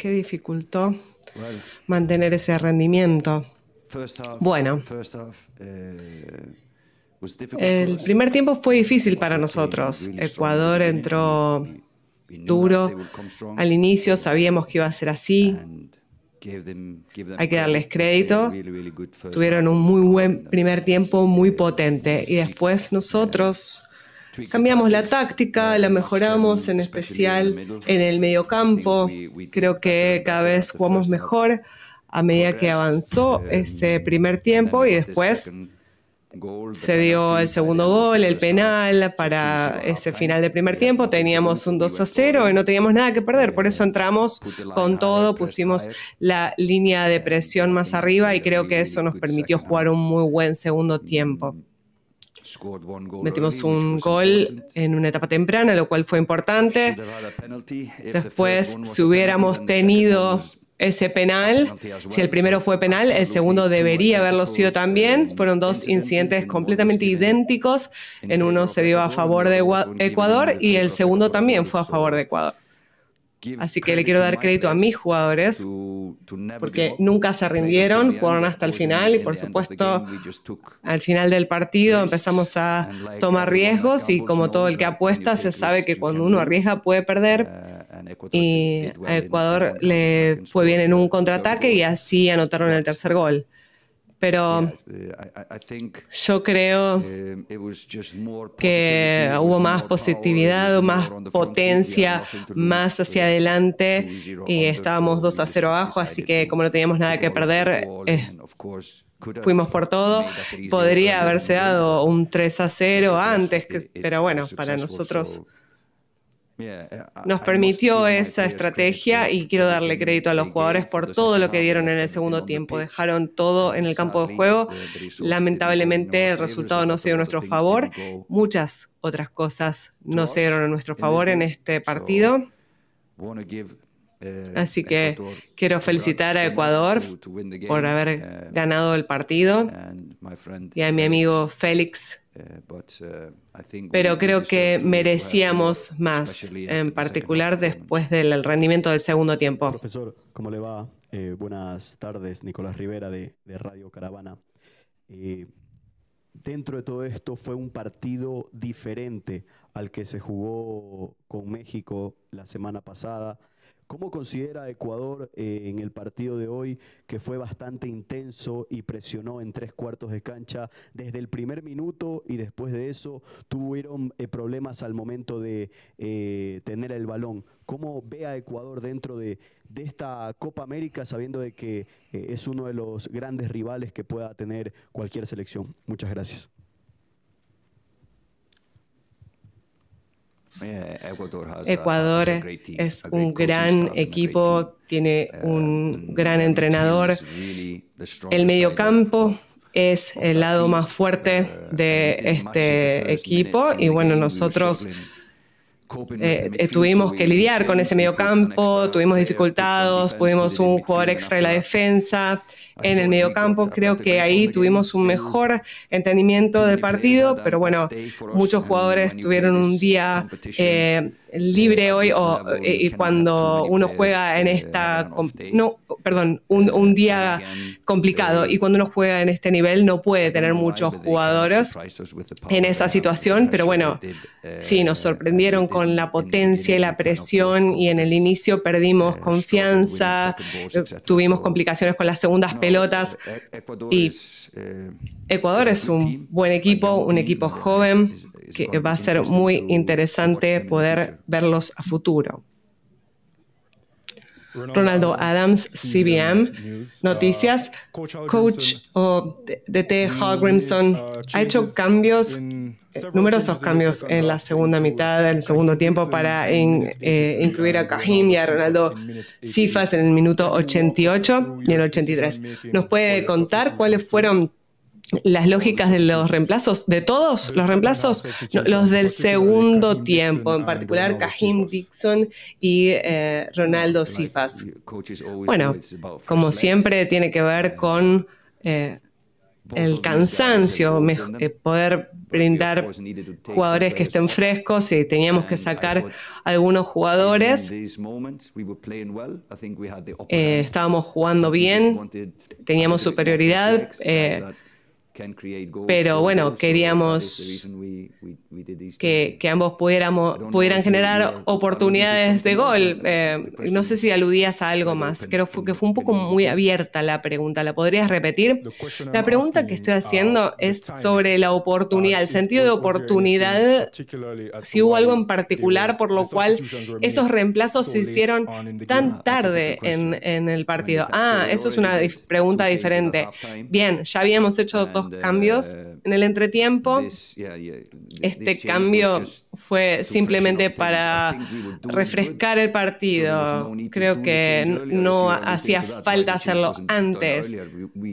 ¿Qué dificultó mantener ese rendimiento. Bueno, eh, el primer tiempo fue difícil para nosotros. Ecuador entró duro. Al inicio sabíamos que iba a ser así. Hay que darles crédito. Tuvieron un muy buen primer tiempo, muy potente. Y después nosotros Cambiamos la táctica, la mejoramos en especial en el mediocampo. Creo que cada vez jugamos mejor a medida que avanzó ese primer tiempo y después se dio el segundo gol, el penal para ese final de primer tiempo. Teníamos un 2 a 0 y no teníamos nada que perder. Por eso entramos con todo, pusimos la línea de presión más arriba y creo que eso nos permitió jugar un muy buen segundo tiempo metimos un gol en una etapa temprana, lo cual fue importante. Después, si hubiéramos tenido ese penal, si el primero fue penal, el segundo debería haberlo sido también. Um, Fueron dos incidentes completamente idénticos. En uno se dio a favor de Ecuador y el segundo también fue a favor de Ecuador. Así que le quiero dar crédito a mis jugadores porque nunca se rindieron, jugaron hasta el final y por supuesto al final del partido empezamos a tomar riesgos y como todo el que apuesta se sabe que cuando uno arriesga puede perder uh, y a Ecuador le fue bien en un contraataque y así anotaron el tercer gol pero uh, yo creo um, que hubo más positividad, más potencia, más hacia adelante y estábamos 2 a 0 abajo, así que como no teníamos nada que perder, eh, fuimos por todo. Podría uh, haberse dado un 3 a 0 antes, pero bueno, para nosotros nos permitió esa estrategia y quiero darle crédito a los jugadores por todo lo que dieron en el segundo tiempo. Dejaron todo en el campo de juego. Lamentablemente el resultado no se dio a nuestro favor. Muchas otras cosas no se dieron a nuestro favor en este partido. Así que quiero felicitar a Ecuador por haber ganado el partido y a mi amigo Félix eh, uh, Pero creo que merecíamos uh, más, en particular después del rendimiento del segundo tiempo. Profesor, ¿cómo le va? Eh, buenas tardes, Nicolás Rivera de, Radio Caravana. Eh, dentro de todo esto fue un partido diferente al que se jugó con México la semana pasada ¿Cómo considera Ecuador eh, en el partido de hoy, que fue bastante intenso y presionó en tres cuartos de cancha desde el primer minuto y después de eso tuvieron eh, problemas al momento de eh, tener el balón? ¿Cómo ve a Ecuador dentro de, de esta Copa América sabiendo de que es uno de los grandes rivales que pueda tener cualquier selección? Muchas gracias. Eh, Ecuador es un gran equipo, tiene eh, un gran entrenador. El mediocampo es el lado más fuerte eh, de este equipo y bueno, nosotros eh, eh, tuvimos que lidiar con ese mediocampo, tuvimos dificultados, pudimos un jugador extra en la defensa. En el mediocampo creo que ahí tuvimos un mejor entendimiento del partido, pero bueno, muchos jugadores tuvieron un día eh, libre eh, hoy o, eh, y cuando uno juega en esta... No, perdón, un, eh, un día complicado y cuando uno juega en este nivel no puede tener muchos jugadores en esa situación, pero bueno, sí, nos sorprendieron con la potencia y la presión y en el inicio perdimos confianza, tuvimos complicaciones con las segundas pelotas y Ecuador es un buen equipo, un equipo joven que va a ser muy interesante poder verlos a futuro. Ronaldo Adams, CBM uh, Noticias. Coach o DT grimson ha hecho cambios, eh, numerosos cambios en la segunda mitad, del segundo tiempo, para eh, incluir a Kahim y a Ronaldo Cifas en el minuto 88 y el 83. ¿Nos puede contar cuáles fueron las lógicas de los reemplazos, de todos los reemplazos, los del segundo tiempo, en ah, particular Kajim Dixon y eh, Ronaldo Sifas. Bueno, como siempre tiene que ver con eh, el cansancio, eh, poder brindar jugadores que estén frescos y teníamos que sacar algunos jugadores. estábamos jugando bien, teníamos superioridad. Pero bueno, queríamos que, ambos pudiéramos, pudieran generar oportunidades de gol. Eh, no sé si aludías a algo más. Creo que fue un poco muy abierta la pregunta. ¿La podrías repetir? La pregunta que estoy haciendo es sobre la oportunidad, el sentido de oportunidad, si hubo algo en particular por lo cual esos reemplazos se hicieron tan tarde en, en el partido. Ah, eso es una pregunta diferente. Bien, ya habíamos hecho dos cambios en el entretiempo. Este cambio fue simplemente para refrescar el partido. Creo que no hacía falta hacerlo antes,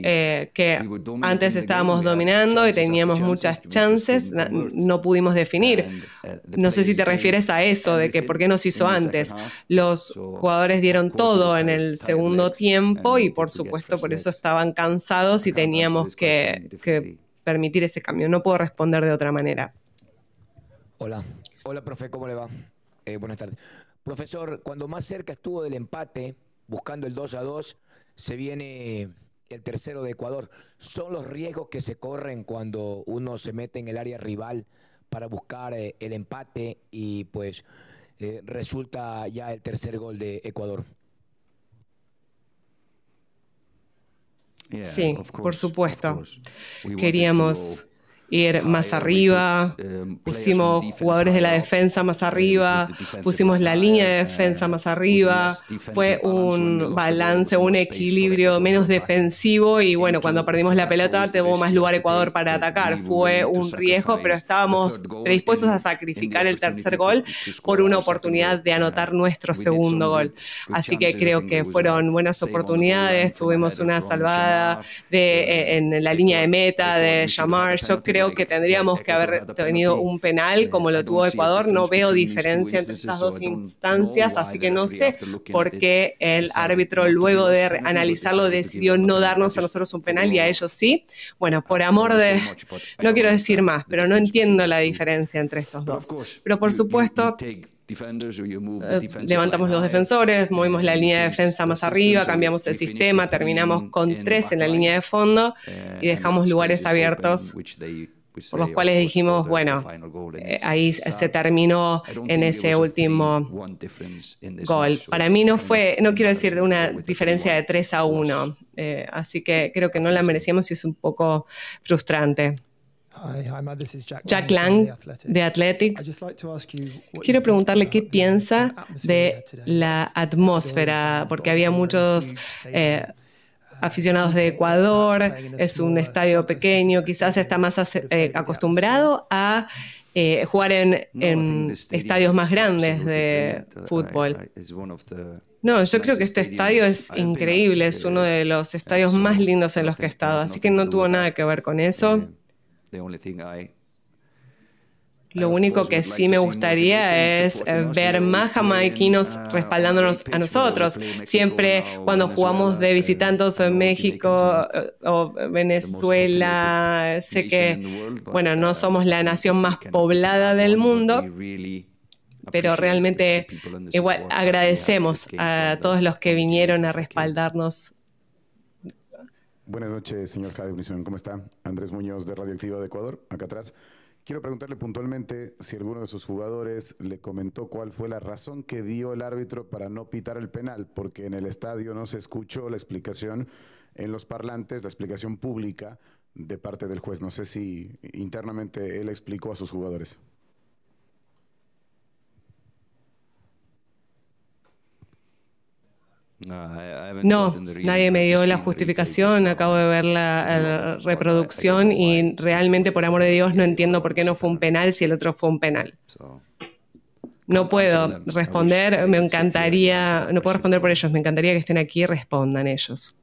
eh, que antes estábamos dominando y teníamos muchas chances, no pudimos definir. Uh, no sé si te refieres a eso, de que por qué nos hizo antes. Los jugadores dieron todo en el segundo tiempo y por supuesto por eso estaban cansados y teníamos que permitir ese cambio. No puedo responder de otra manera. Hola, hola profe, ¿cómo le va? Eh, buenas tardes. Profesor, cuando más cerca estuvo del empate, buscando el 2 a 2, se viene el tercero de Ecuador. ¿Son los riesgos que se corren cuando uno se mete en el área rival para buscar eh, el empate y pues eh, resulta ya el tercer gol de Ecuador? Sí, por supuesto. Queríamos ir er, ah, más arriba, eh, pusimos jugadores de la defensa más eh, arriba, pusimos la línea de defensa más arriba, fue un balance, un equilibrio menos defensivo y bueno, cuando perdimos la pelota tuvo más lugar Ecuador para atacar, fue un riesgo, pero estábamos dispuestos a sacrificar el tercer gol por una oportunidad de anotar nuestro segundo gol. Así que creo que fueron buenas oportunidades, tuvimos una salvada de, eh, en la línea de meta de Jamar, yo creo creo que tendríamos que haber tenido un penal eh, como lo tuvo Ecuador. No veo diferencia entre estas dos instancias, así que no sé por qué el árbitro luego de analizarlo decidió no darnos a nosotros un penal y a ellos sí. Bueno, por amor de... No quiero decir más, pero no entiendo la diferencia entre estos dos. Pero por supuesto, eh, levantamos los defensores, movimos la línea de defensa más arriba, cambiamos el sistema, terminamos con tres en la línea de fondo eh, y dejamos lugares abiertos por los cuales dijimos, bueno, eh, ahí se terminó en ese último gol. Para mí no fue, no quiero decir una diferencia de tres a uno, así que creo que no la merecíamos y es un poco frustrante. Jack Lang de Athletic. Quiero preguntarle qué piensa de la atmósfera, porque había muchos eh, uh, aficionados de Ecuador, es un estadio pequeño, quizás está más eh, acostumbrado a eh, jugar en, en estadios más grandes de uh, fútbol. No, yo creo que este estadio es increíble, es uno de los estadios más lindos en los que he estado, así que no tuvo nada que ver con eso lo único que sí me gustaría es eh, ver más jamaiquinos ah, respaldándonos a nosotros. Siempre cuando jugamos de visitantes en México eh, o Venezuela, sé que, bueno, no uh, somos la nación más poblada del mundo, pero realmente igual agradecemos a todos los que vinieron a respaldarnos Buenas noches, señor Jade Unison. ¿Cómo está? Andrés Muñoz de Radioactiva de Ecuador, acá atrás. Quiero preguntarle puntualmente si alguno de sus jugadores le comentó cuál fue la razón que dio el árbitro para no pitar el penal, porque en el estadio no se escuchó la explicación en los parlantes, la explicación pública de parte del juez. No sé si internamente él explicó a sus jugadores. No, nadie me dio la justificación, acabo de ver la, reproducción y realmente por amor de Dios no entiendo por qué no fue un penal si el otro fue un penal. No puedo responder, me encantaría, no puedo responder por ellos, me encantaría que estén aquí y respondan ellos.